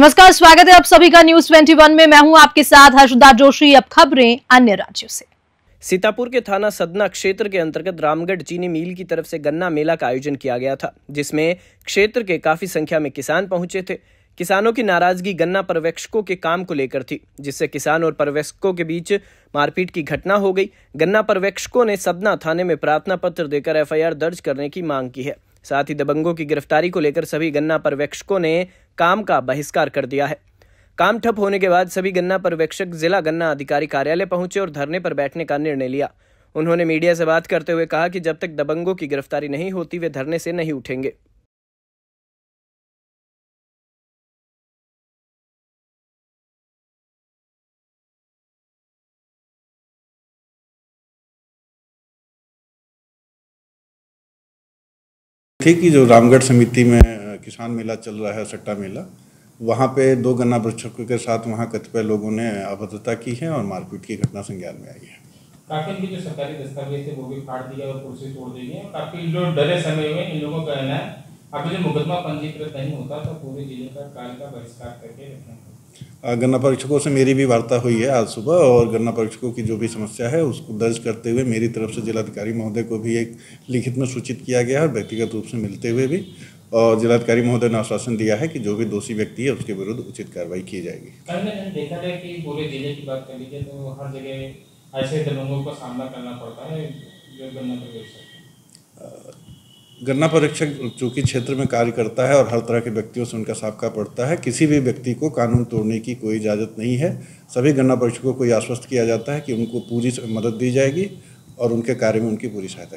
नमस्कार स्वागत है आप सभी का न्यूज 21 में मैं हूं आपके साथ हर्षदा जोशी अब खबरें अन्य राज्यों से सीतापुर के थाना सदना क्षेत्र के अंतर्गत रामगढ़ चीनी मिल की तरफ से गन्ना मेला का आयोजन किया गया था जिसमें क्षेत्र के काफी संख्या में किसान पहुंचे थे किसानों की नाराजगी गन्ना पर्यवेक्षकों के काम को लेकर थी जिससे किसान और पर्यवेक्षकों के बीच मारपीट की घटना हो गई गन्ना पर्यवेक्षकों ने सदना थाने में प्रार्थना पत्र देकर एफआईआर दर्ज करने की मांग की है साथ ही दबंगों की गिरफ्तारी को लेकर सभी गन्ना पर्यवेक्षकों ने काम का बहिष्कार कर दिया है काम ठप होने के बाद सभी गन्ना पर्यवेक्षक जिला गन्ना अधिकारी कार्यालय पहुंचे और धरने पर बैठने का निर्णय लिया उन्होंने मीडिया से बात करते हुए कहा कि जब तक दबंगों की गिरफ्तारी नहीं होती वे धरने से नहीं उठेंगे थी कि जो रामगढ़ समिति में किसान मेला चल रहा है सट्टा मेला वहाँ पे दो गन्ना प्रक्षकों के साथ वहाँ कतिपय लोगों ने अभद्रता की है और मारपीट की घटना संज्ञान में आई है काफी जो सरकारी दस्तावेज थे वो भी फाड़ दिया और कुर्सी तोड़ दी है काफी जो डरे समय में इन लोगों का कहना है मुकदमा पंजीकृत नहीं होता तो पूरे जिले का काल का बहिष्कार करके रखना गन्ना परीक्षकों से मेरी भी वार्ता हुई है आज सुबह और गन्ना परीक्षकों की जो भी समस्या है उसको दर्ज करते हुए मेरी तरफ से जिलाधिकारी महोदय को भी एक लिखित में सूचित किया गया है व्यक्तिगत रूप से मिलते हुए भी और जिलाधिकारी महोदय ने आश्वासन दिया है कि जो भी दोषी व्यक्ति है उसके विरुद्ध उचित कार्रवाई की जाएगी देखा जाए की पूरे जिले की बात कर लीजिए तो हर जगह ऐसे दलों का सामना करना पड़ता है जो गन्ना है गन्ना परीक्षक चूंकि क्षेत्र में कार्य करता है और हर तरह के व्यक्तियों से उनका साबका पड़ता है किसी भी व्यक्ति को कानून तोड़ने की कोई इजाज़त नहीं है सभी गन्ना परीक्षकों को यह आश्वस्त किया जाता है कि उनको पूरी मदद दी जाएगी और उनके कार्य में उनकी पूरी सहायता